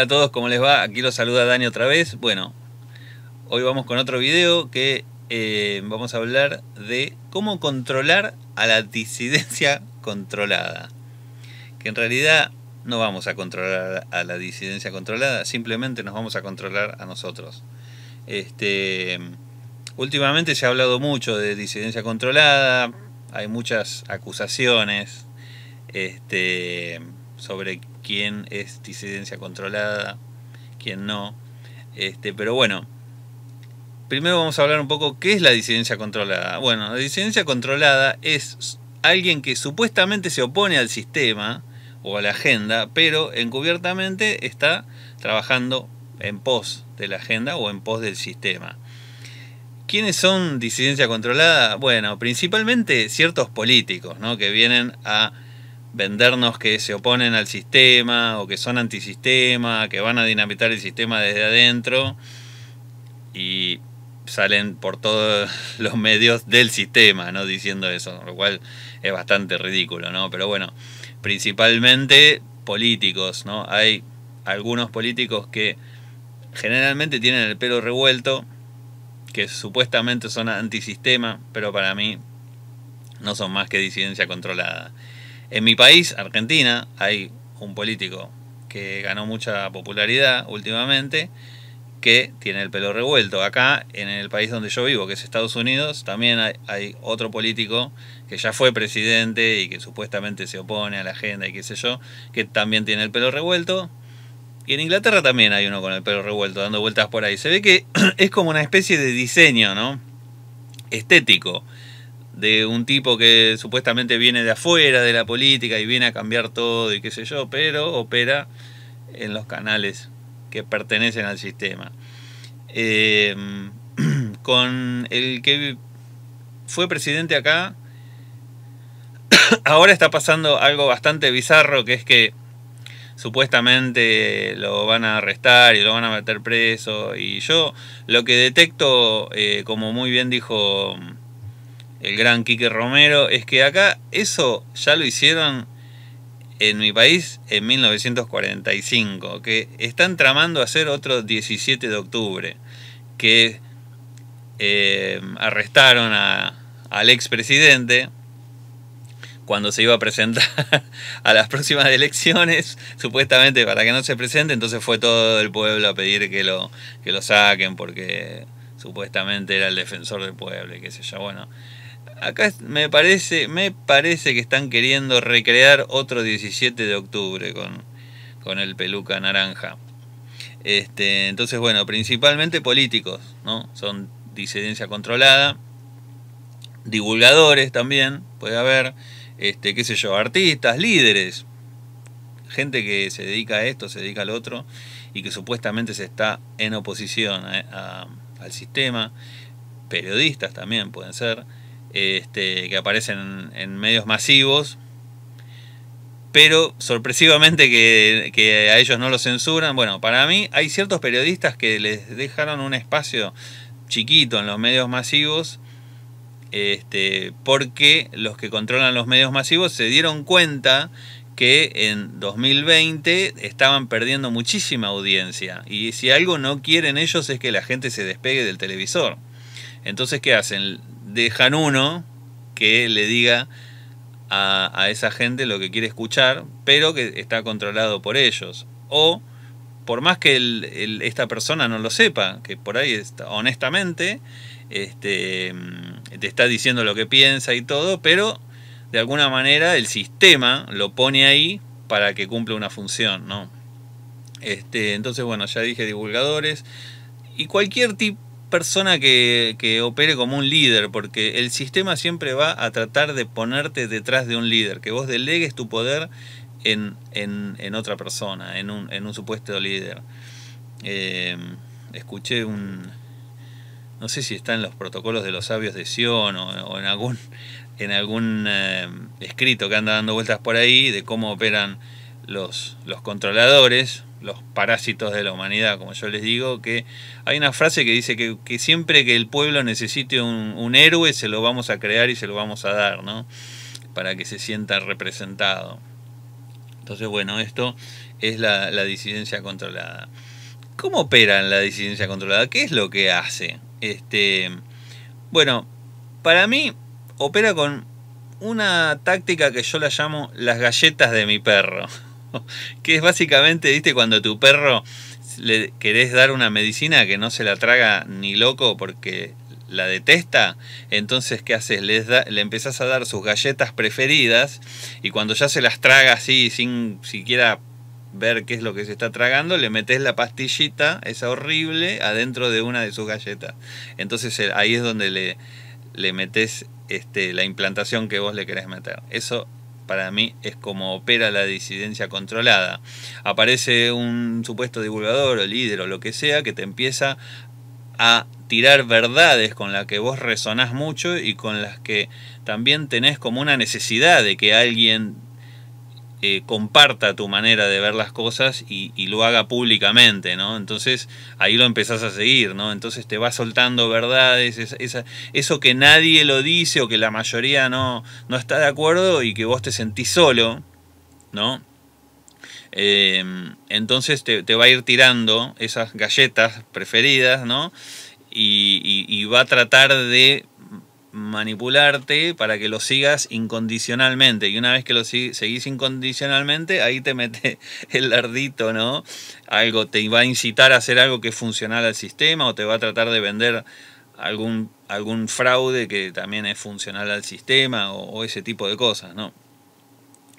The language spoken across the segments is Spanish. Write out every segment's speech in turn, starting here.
a todos, ¿cómo les va? Aquí los saluda Dani otra vez. Bueno, hoy vamos con otro video que eh, vamos a hablar de cómo controlar a la disidencia controlada. Que en realidad no vamos a controlar a la disidencia controlada, simplemente nos vamos a controlar a nosotros. Este, últimamente se ha hablado mucho de disidencia controlada, hay muchas acusaciones este, sobre quién es disidencia controlada, quién no. Este, pero bueno, primero vamos a hablar un poco qué es la disidencia controlada. Bueno, la disidencia controlada es alguien que supuestamente se opone al sistema o a la agenda, pero encubiertamente está trabajando en pos de la agenda o en pos del sistema. ¿Quiénes son disidencia controlada? Bueno, principalmente ciertos políticos, ¿no? Que vienen a vendernos que se oponen al sistema o que son antisistema, que van a dinamitar el sistema desde adentro y salen por todos los medios del sistema, ¿no? Diciendo eso, lo cual es bastante ridículo, ¿no? Pero bueno, principalmente políticos, ¿no? Hay algunos políticos que generalmente tienen el pelo revuelto, que supuestamente son antisistema, pero para mí no son más que disidencia controlada. En mi país, Argentina, hay un político que ganó mucha popularidad últimamente que tiene el pelo revuelto. Acá, en el país donde yo vivo, que es Estados Unidos, también hay, otro político que ya fue presidente y que supuestamente se opone a la agenda y qué sé yo, que también tiene el pelo revuelto. Y en Inglaterra también hay uno con el pelo revuelto, dando vueltas por ahí. Se ve que es como una especie de diseño, ¿no? Estético de un tipo que supuestamente viene de afuera de la política y viene a cambiar todo y qué sé yo, pero opera en los canales que pertenecen al sistema. Em, con el que fue presidente acá, ahora está pasando algo bastante bizarro, que es que supuestamente lo van a arrestar y lo van a meter preso. Y yo lo que detecto, eh, como muy bien dijo el gran Quique Romero, es que acá eso ya lo hicieron en mi país en 1945, que están tramando hacer otro 17 de octubre, que eh, arrestaron a, al expresidente cuando se iba a presentar a las próximas elecciones, supuestamente para que no se presente, entonces fue todo el pueblo a pedir que lo, que lo saquen porque supuestamente era el defensor del pueblo y qué sé yo, bueno. Acá me parece, me parece que están queriendo recrear otro 17 de octubre con, el peluca naranja. Este, entonces, bueno, principalmente políticos, ¿no? Son disidencia controlada, divulgadores también, puede haber, este, qué sé yo, artistas, líderes, gente que se dedica a esto, se dedica al otro, y que supuestamente se está en oposición eh, al sistema, periodistas también pueden ser. Este, que aparecen en medios masivos, pero sorpresivamente que, a ellos no lo censuran. Bueno, para mí hay ciertos periodistas que les dejaron un espacio chiquito en los medios masivos, este, porque los que controlan los medios masivos se dieron cuenta que en 2020 estaban perdiendo muchísima audiencia y si algo no quieren ellos es que la gente se despegue del televisor. Entonces, ¿qué hacen? dejan uno que le diga a, esa gente lo que quiere escuchar, pero que está controlado por ellos. O por más que esta persona no lo sepa, que por ahí está, honestamente este, te está diciendo lo que piensa y todo, pero de alguna manera el sistema lo pone ahí para que cumpla una función, ¿no? Este, entonces, bueno, ya dije divulgadores y cualquier tipo persona que, opere como un líder, porque el sistema siempre va a tratar de ponerte detrás de un líder, que vos delegues tu poder en, otra persona, en un, en un supuesto líder. Eh, escuché un... No sé si está en los protocolos de los sabios de Sion o, en algún, en algún eh, escrito que anda dando vueltas por ahí de cómo operan los, los controladores, los parásitos de la humanidad, como yo les digo, que hay una frase que dice que, siempre que el pueblo necesite un, héroe, se lo vamos a crear y se lo vamos a dar, ¿no? Para que se sienta representado. Entonces, bueno, esto es la, disidencia controlada. ¿Cómo opera la disidencia controlada? ¿Qué es lo que hace? Este, bueno, para mí opera con una táctica que yo la llamo las galletas de mi perro. que es básicamente, viste, cuando tu perro le querés dar una medicina que no se la traga ni loco porque la detesta, entonces ¿qué haces? le empezás a dar sus galletas preferidas y cuando ya se las traga así sin siquiera ver qué es lo que se está tragando, le metes la pastillita, esa horrible, adentro de una de sus galletas. Entonces eh, ahí es donde le, le metes este, la implantación que vos le querés meter. Eso para mí es como opera la disidencia controlada. Aparece un supuesto divulgador o líder o lo que sea que te empieza a tirar verdades con las que vos resonás mucho y con las que también tenés como una necesidad de que alguien eh, comparta tu manera de ver las cosas y, lo haga públicamente, ¿no? Entonces ahí lo empezás a seguir, ¿no? Entonces te va soltando verdades, eso que nadie lo dice o que la mayoría no, no está de acuerdo y que vos te sentís solo, ¿no? Eh, entonces te, va a ir tirando esas galletas preferidas, ¿no? y va a tratar de manipularte para que lo sigas incondicionalmente. Y una vez que lo seguís incondicionalmente, ahí te mete el ardito, ¿no? Algo te va a incitar a hacer algo que es funcional al sistema o te va a tratar de vender algún, algún fraude que también es funcional al sistema o, ese tipo de cosas, ¿no?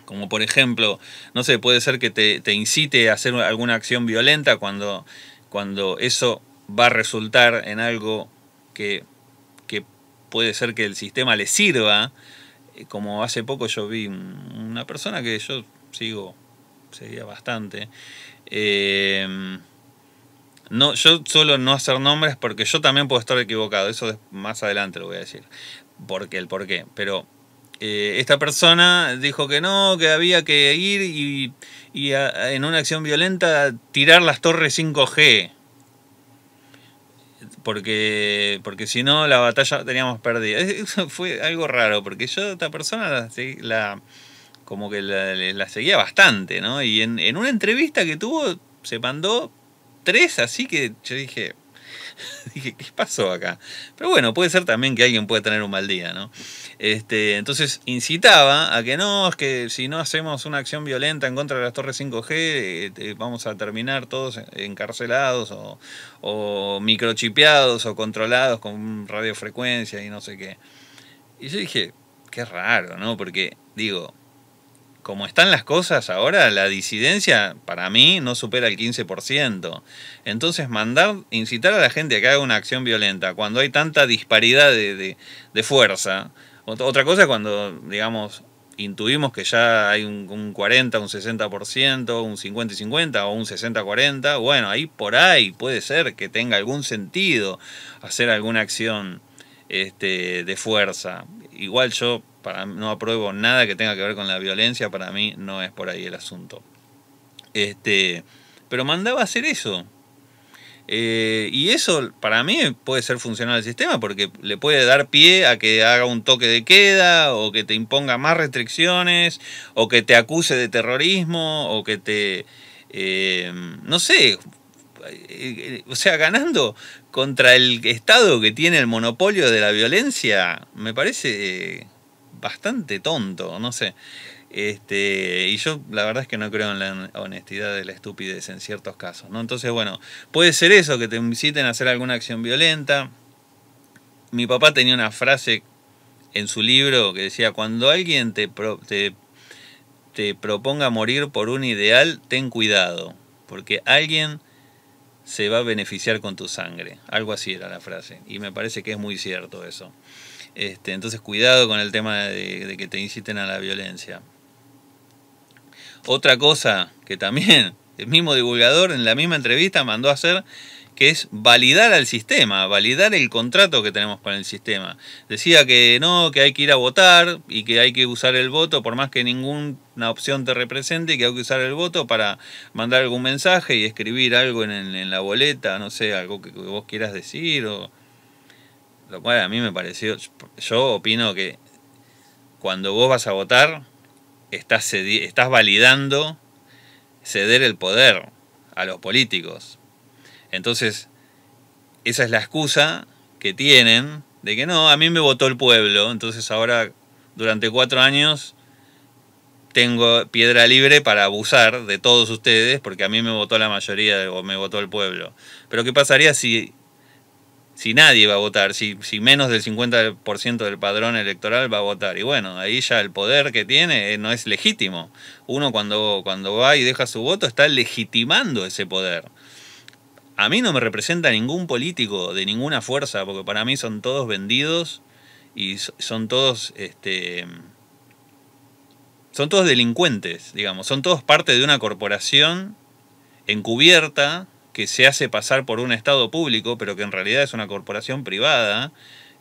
Como por ejemplo, no sé, puede ser que te, incite a hacer alguna acción violenta cuando, cuando eso va a resultar en algo que puede ser que el sistema le sirva. Eh, como hace poco yo vi una persona que yo sigo, seguía bastante. Em, no, yo solo no hacer nombres porque yo también puedo estar equivocado. Eso más adelante lo voy a decir. Porque el por qué. Pero eh, esta persona dijo que no, que había que ir y, en una acción violenta tirar las torres 5G porque, porque si no la batalla teníamos perdida. Eso fue algo raro, porque yo a esta persona la, como que la, seguía bastante, ¿no? Y en, en, una entrevista que tuvo, se mandó tres, así que yo dije, dije, ¿qué pasó acá? Pero bueno, puede ser también que alguien pueda tener un mal día, ¿no? Este, entonces incitaba a que no, es que si no hacemos una acción violenta en contra de las torres 5G, este, vamos a terminar todos encarcelados o, microchipeados o controlados con radiofrecuencia y no sé qué. Y yo dije, qué raro, ¿no? Porque digo, como están las cosas ahora, la disidencia para mí no supera el 15%. Entonces, mandar, incitar a la gente a que haga una acción violenta cuando hay tanta disparidad de, de fuerza, otra cosa es cuando, digamos, intuimos que ya hay un, un 40, un 60%, un 50 y 50 o un 60-40, bueno, ahí por ahí puede ser que tenga algún sentido hacer alguna acción este, de fuerza. Igual yo para, no apruebo nada que tenga que ver con la violencia, para mí no es por ahí el asunto. Este, pero mandaba a hacer eso, eh, y eso para mí puede ser funcional al sistema porque le puede dar pie a que haga un toque de queda o que te imponga más restricciones o que te acuse de terrorismo o que te... Eh, no sé, eh, o sea, ganando contra el Estado que tiene el monopolio de la violencia, me parece bastante tonto, no sé. Este, y yo la verdad es que no creo en la honestidad de la estupidez en ciertos casos, ¿no? Entonces, bueno, puede ser eso, que te inciten a hacer alguna acción violenta. Mi papá tenía una frase en su libro que decía, cuando alguien te, te, proponga morir por un ideal, ten cuidado, porque alguien se va a beneficiar con tu sangre. Algo así era la frase. Y me parece que es muy cierto eso. Este, entonces cuidado con el tema de que te inciten a la violencia. Otra cosa que también el mismo divulgador en la misma entrevista mandó a hacer, que es validar al sistema, validar el contrato que tenemos con el sistema. Decía que no, que hay que ir a votar y que hay que usar el voto, por más que ninguna opción te represente, que hay que usar el voto para mandar algún mensaje y escribir algo en, la boleta, no sé, algo que vos quieras decir, lo cual a mí me pareció, yo opino que cuando vos vas a votar, estás, estás validando ceder el poder a los políticos. Entonces, esa es la excusa que tienen de que no, a mí me votó el pueblo, entonces ahora durante cuatro años tengo piedra libre para abusar de todos ustedes porque a mí me votó la mayoría o me votó el pueblo. Pero ¿qué pasaría si si nadie va a votar, si, si menos del 50% del padrón electoral va a votar. Y bueno, ahí ya el poder que tiene eh, no es legítimo. Uno cuando, cuando va y deja su voto está legitimando ese poder. A mí no me representa ningún político de ninguna fuerza, porque para mí son todos vendidos y son todos este son todos delincuentes, digamos, son todos parte de una corporación encubierta que se hace pasar por un Estado público, pero que en realidad es una corporación privada.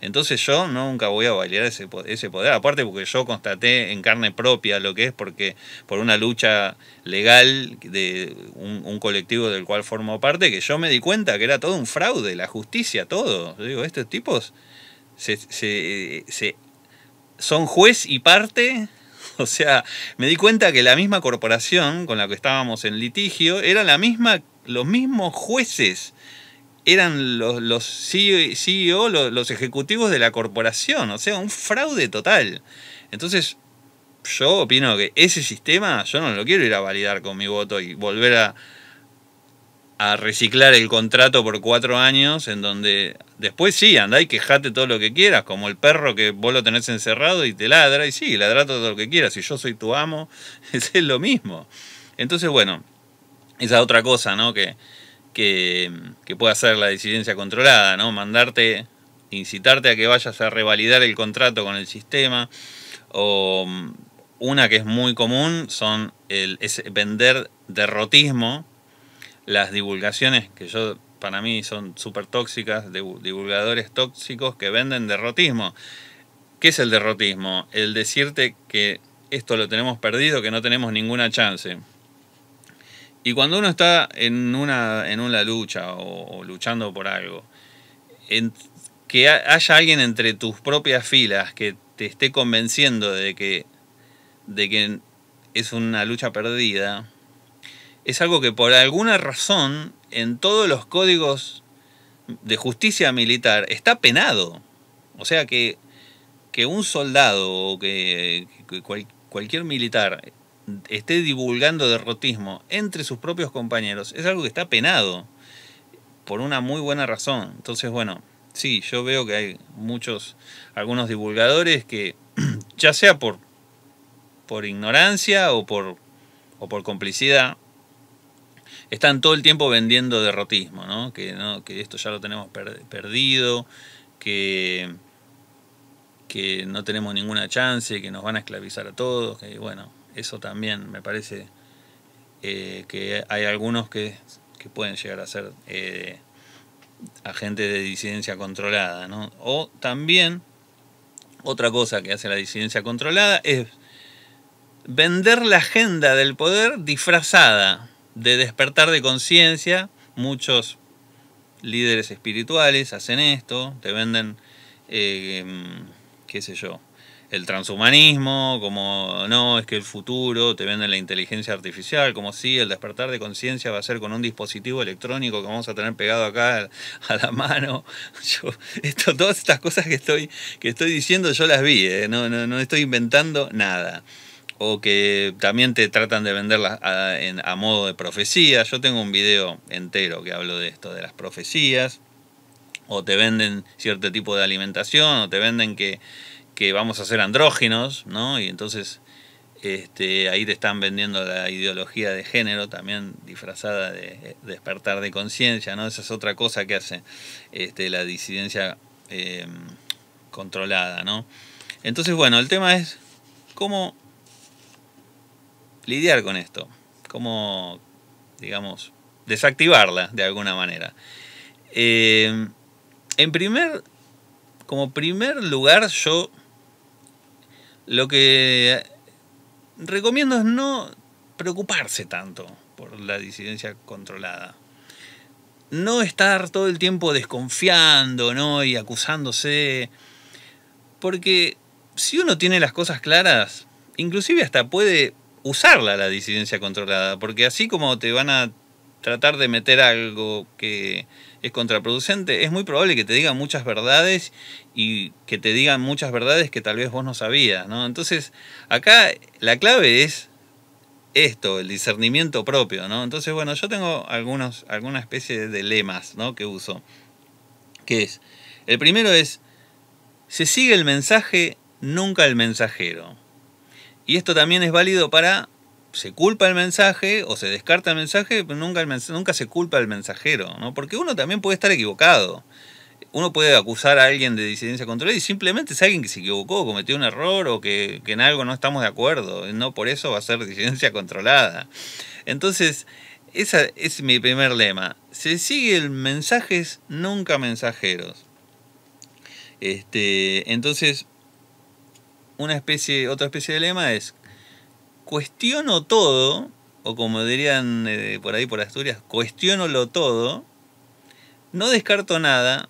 Entonces yo nunca voy a validar ese, poder, aparte porque yo constaté en carne propia lo que es porque por una lucha legal de un, colectivo del cual formo parte, que yo me di cuenta que era todo un fraude, la justicia, todo. Yo digo, estos tipos se, se, se, son juez y parte o sea, me di cuenta que la misma corporación con la que estábamos en litigio era la misma los mismos jueces eran los, CEO, e los, ejecutivos de la corporación, o sea, un fraude total. Entonces, yo opino que ese sistema yo no lo quiero ir a validar con mi voto y volver a, a reciclar el contrato por cuatro años, en donde después sí, andá y quejate todo lo que quieras, como el perro que vos lo tenés encerrado y te ladra, y sí, ladra todo lo que quieras, Si yo soy tu amo, es lo mismo. Entonces, bueno, esa otra cosa, ¿no? Que, que, puede hacer la disidencia controlada, ¿no? Mandarte, incitarte a que vayas a revalidar el contrato con el sistema. O una que es muy común son el, es vender derrotismo, las divulgaciones que yo para mí son súper tóxicas, divulgadores tóxicos que venden derrotismo. ¿Qué es el derrotismo? El decirte que esto lo tenemos perdido, que no tenemos ninguna chance. Y cuando uno está en una, en una lucha o, luchando por algo, en, que haya alguien entre tus propias filas que te esté convenciendo de que, de que es una lucha perdida, es algo que por alguna razón en todos los códigos de justicia militar está penado. O sea que, que un soldado o que, cualquier militar esté divulgando derrotismo entre sus propios compañeros es algo que está penado por una muy buena razón. Entonces, bueno, sí, yo veo que hay muchos, algunos divulgadores que, ya sea por, por ignorancia o por, o por complicidad, están todo el tiempo vendiendo derrotismo, Que, ¿no? que esto ya lo tenemos perdido, que, que no tenemos ninguna chance, que nos van a esclavizar a todos, que bueno, eso también me parece eh, que hay algunos que, pueden llegar a ser eh, agentes de disidencia controlada, O también, otra cosa que hace la disidencia controlada es vender la agenda del poder disfrazada de despertar de conciencia. Muchos líderes espirituales hacen esto, te venden, eh, qué sé yo, el transhumanismo, como no, es que el futuro te venden la inteligencia artificial, como sí, el despertar de conciencia va a ser con un dispositivo electrónico que vamos a tener pegado acá a la mano. esto, todas estas cosas que estoy, que estoy diciendo yo las vi, eh, no, estoy inventando nada o que también te tratan de venderlas a, modo de profecía. Yo tengo un video entero que hablo de esto, de las profecías, o te venden cierto tipo de alimentación, o te venden que que vamos a ser andróginos, ¿no? Y entonces este, ahí te están vendiendo la ideología de género también disfrazada de, despertar de conciencia, ¿no? Esa es otra cosa que hace este, la disidencia em, controlada, ¿no? Entonces, bueno, el tema es cómo lidiar con esto, cómo, digamos, desactivarla de alguna manera. Em, en primer, como primer lugar, yo lo que recomiendo es no preocuparse tanto por la disidencia controlada. No estar todo el tiempo desconfiando ¿no? y acusándose. Porque si uno tiene las cosas claras, inclusive hasta puede usarla la disidencia controlada. Porque así como te van a tratar de meter algo que es contraproducente. Es muy probable que te digan muchas verdades y que te digan muchas verdades que tal vez vos no sabías, ¿no? Entonces, acá la clave es esto, el discernimiento propio, ¿no? Entonces, bueno, yo tengo algunos, alguna especie de lemas, ¿no? Que uso. Que es, el primero es, se sigue el mensaje, nunca el mensajero. Y esto también es válido para se culpa el mensaje o se descarta el mensaje, pero pues nunca, nunca se culpa el mensajero, ¿no? Porque uno también puede estar equivocado. Uno puede acusar a alguien de disidencia controlada y simplemente es alguien que se equivocó, cometió un error o que, que en algo no estamos de acuerdo. No por eso va a ser disidencia controlada. Entonces, ese es mi primer lema. Se sigue el mensajes nunca mensajeros. Este, entonces, una especie, otra especie de lema es cuestiono todo, o como dirían eh, por ahí por Asturias, cuestiono todo, no descarto nada,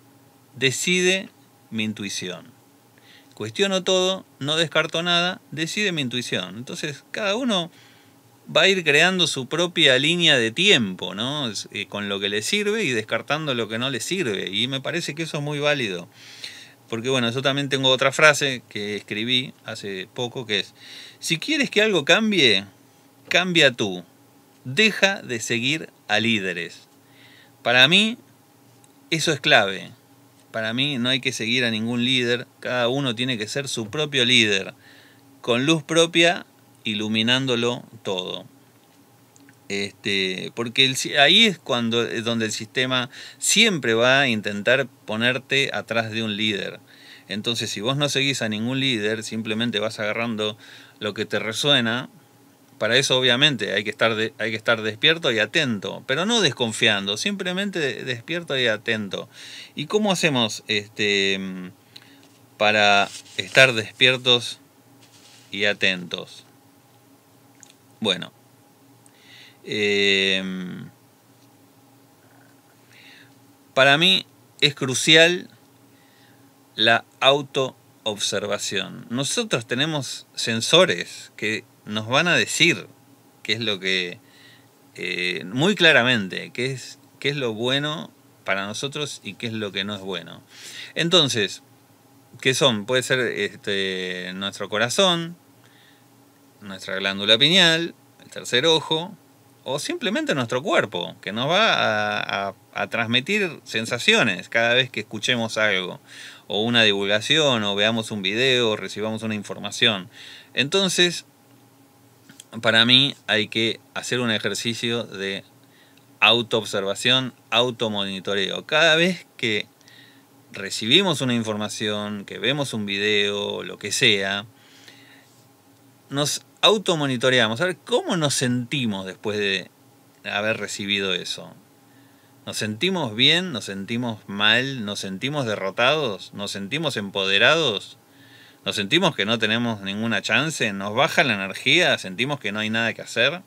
decide mi intuición. Cuestiono todo, no descarto nada, decide mi intuición. Entonces, cada uno va a ir creando su propia línea de tiempo, ¿no? Eh, con lo que le sirve y descartando lo que no le sirve. Y me parece que eso es muy válido porque bueno, yo también tengo otra frase que escribí hace poco que es, si quieres que algo cambie, cambia tú, deja de seguir a líderes. Para mí, eso es clave. Para mí no hay que seguir a ningún líder, cada uno tiene que ser su propio líder, con luz propia, iluminándolo todo. Este, porque ahí es cuando es donde el sistema siempre va a intentar ponerte atrás de un líder. Entonces, si vos no seguís a ningún líder, simplemente vas agarrando lo que te resuena. Para eso, obviamente, hay que estar, hay que estar despierto y atento, pero no desconfiando, simplemente despierto y atento. ¿Y cómo hacemos este, para estar despiertos y atentos? Bueno, eh, para mí es crucial la autoobservación. Nosotros tenemos sensores que nos van a decir qué es lo que, eh, muy claramente, qué es, qué es lo bueno para nosotros y qué es lo que no es bueno. Entonces, ¿qué son? Puede ser este, nuestro corazón, nuestra glándula pineal, el tercer ojo, o simplemente nuestro cuerpo, que nos va a, transmitir sensaciones cada vez que escuchemos algo, o una divulgación, o veamos un video, o recibamos una información. Entonces, para mí hay que hacer un ejercicio de autoobservación, automonitoreo. Cada vez que recibimos una información, que vemos un video, lo que sea, nos automonitoreamos, a ver cómo nos sentimos después de haber recibido eso. ¿Nos sentimos bien? ¿Nos sentimos mal? ¿Nos sentimos derrotados? ¿Nos sentimos empoderados? ¿Nos sentimos que no tenemos ninguna chance? ¿Nos baja la energía? ¿Sentimos que no hay nada que hacer?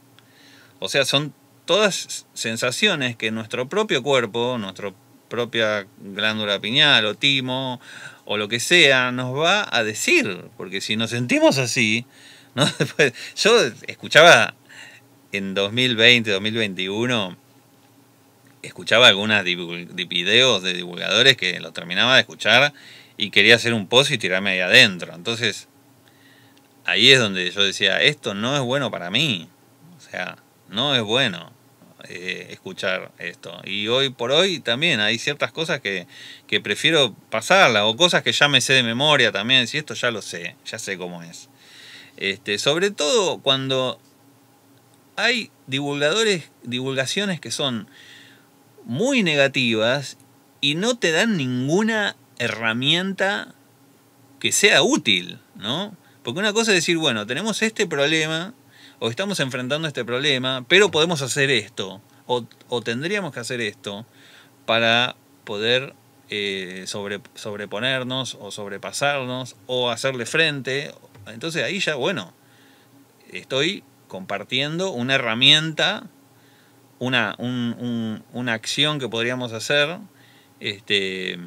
O sea, son todas sensaciones que nuestro propio cuerpo, nuestra propia glándula piñal o timo o lo que sea, nos va a decir. Porque si nos sentimos así, ¿no? yo escuchaba en 2020, 2021, escuchaba algunos videos de divulgadores que lo terminaba de escuchar y quería hacer un post y tirarme ahí adentro. Entonces, ahí es donde yo decía, esto no es bueno para mí. O sea, no es bueno eh, escuchar esto. Y hoy por hoy también hay ciertas cosas que, que prefiero pasarlas o cosas que ya me sé de memoria también. Si esto ya lo sé, ya sé cómo es. Este, sobre todo cuando hay divulgadores, divulgaciones que son muy negativas y no te dan ninguna herramienta que sea útil, ¿no? Porque una cosa es decir, bueno, tenemos este problema o estamos enfrentando este problema, pero podemos hacer esto o, tendríamos que hacer esto para poder eh, sobre, sobreponernos o sobrepasarnos o hacerle frente entonces ahí ya, bueno, estoy compartiendo una herramienta, una, acción que podríamos hacer este,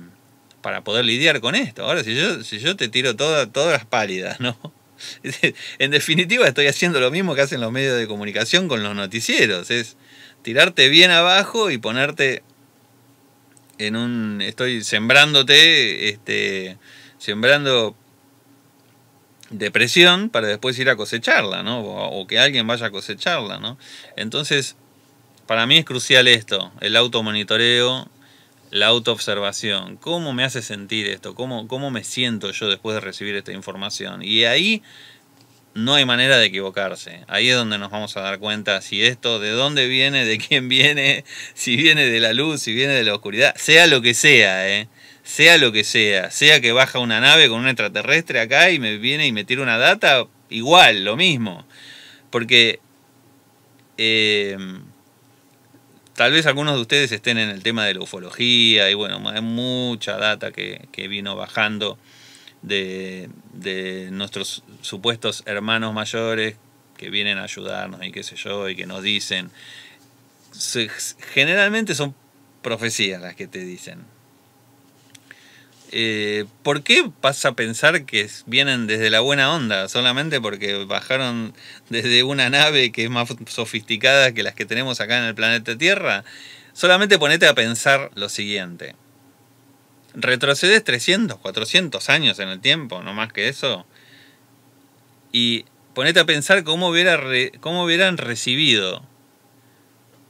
para poder lidiar con esto. Ahora, si yo, si yo te tiro toda, todas las pálidas, ¿no? En definitiva, estoy haciendo lo mismo que hacen los medios de comunicación con los noticieros. Es tirarte bien abajo y ponerte en un. Estoy sembrándote, este, sembrando Depresión para después ir a cosecharla, ¿no? O, que alguien vaya a cosecharla, ¿no? Entonces, para mí es crucial esto, el automonitoreo, la autoobservación. ¿Cómo me hace sentir esto? ¿Cómo, ¿Cómo me siento yo después de recibir esta información? Y ahí no hay manera de equivocarse. Ahí es donde nos vamos a dar cuenta si esto, de dónde viene, de quién viene, si viene de la luz, si viene de la oscuridad, sea lo que sea, ¿eh? sea lo que sea, sea que baja una nave con un extraterrestre acá y me viene y me tira una data, igual, lo mismo. Porque em, tal vez algunos de ustedes estén en el tema de la ufología y bueno, hay mucha data que, vino bajando de, nuestros supuestos hermanos mayores que vienen a ayudarnos y qué sé yo, y que nos dicen. generalmente son profecías las que te dicen. Eh, ¿Por qué pasa a pensar que vienen desde la buena onda? Solamente porque bajaron desde una nave que es más sofisticada que las que tenemos acá en el planeta Tierra. Solamente ponete a pensar lo siguiente. Retrocedes 300, 400 años en el tiempo, no más que eso. Y ponete a pensar cómo, hubieran recibido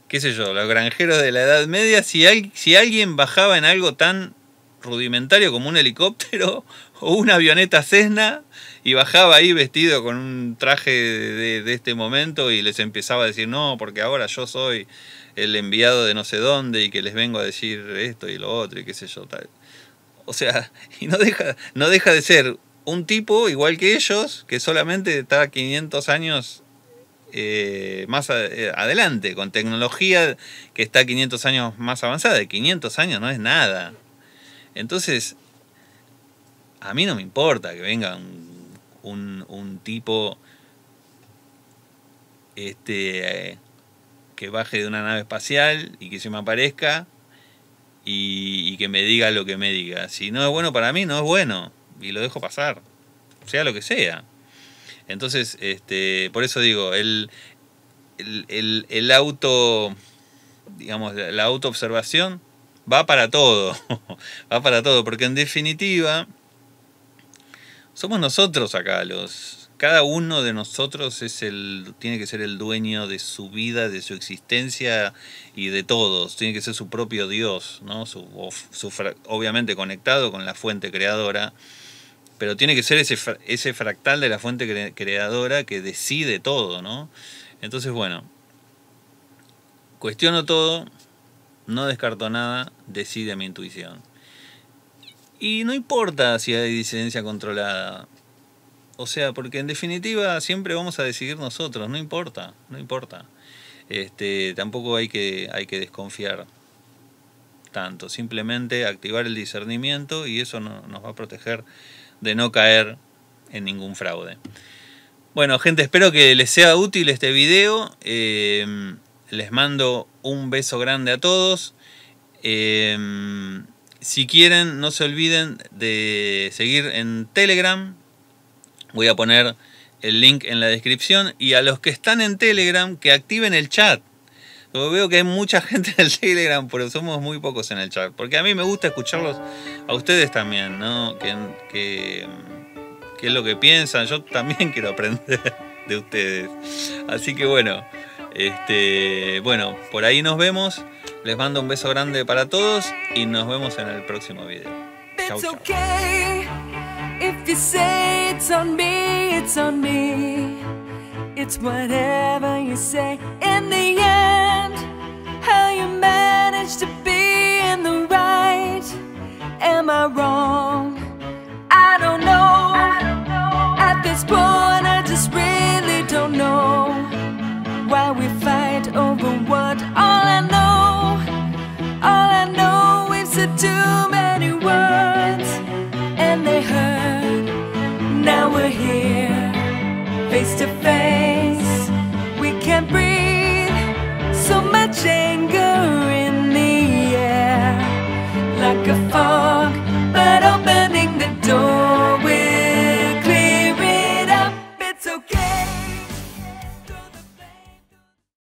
qué sé yo, los granjeros de la Edad Media, si alguien bajaba en algo tan rudimentario como un helicóptero o una avioneta Cessna y bajaba ahí vestido con un traje de, este momento y les empezaba a decir, no, porque ahora yo soy el enviado de no sé dónde y que les vengo a decir esto y lo otro y qué sé yo tal. O sea, y no deja, no deja de ser un tipo igual que ellos que solamente está 500 años eh, más eh, adelante, con tecnología que está 500 años más avanzada. 500 años no es nada. Entonces, a mí no me importa que venga un, tipo este, que baje de una nave espacial y que se me aparezca y, que me diga lo que me diga. Si no es bueno para mí, no es bueno. Y lo dejo pasar, sea lo que sea. Entonces, este, por eso digo, el, auto, digamos, la autoobservación va para todo, va para todo, porque en definitiva somos nosotros acá los cada uno de nosotros es el tiene que ser el dueño de su vida, de su existencia y de todos, tiene que ser su propio Dios, ¿no? Su, obviamente conectado con la fuente creadora, pero tiene que ser ese, ese fractal de la fuente creadora que decide todo, ¿no? Entonces, bueno, cuestiono todo, no descarto nada, decide mi intuición. Y no importa si hay disidencia controlada. O sea, porque en definitiva siempre vamos a decidir nosotros, no importa, no importa. Este, tampoco hay que, hay que desconfiar tanto, simplemente activar el discernimiento y eso nos va a proteger de no caer en ningún fraude. Bueno, gente, espero que les sea útil este video. Eh, les mando un beso grande a todos. Em, si quieren, no se olviden de seguir en Telegram. Voy a poner el link en la descripción. Y a los que están en Telegram, que activen el chat. veo que hay mucha gente en el Telegram, pero somos muy pocos en el chat. Porque a mí me gusta escucharlos a ustedes también, ¿no? Que, es lo que piensan. Yo también quiero aprender de ustedes. Así que bueno. Este, bueno, por ahí nos vemos. Les mando un beso grande para todos y nos vemos en el próximo video. changed.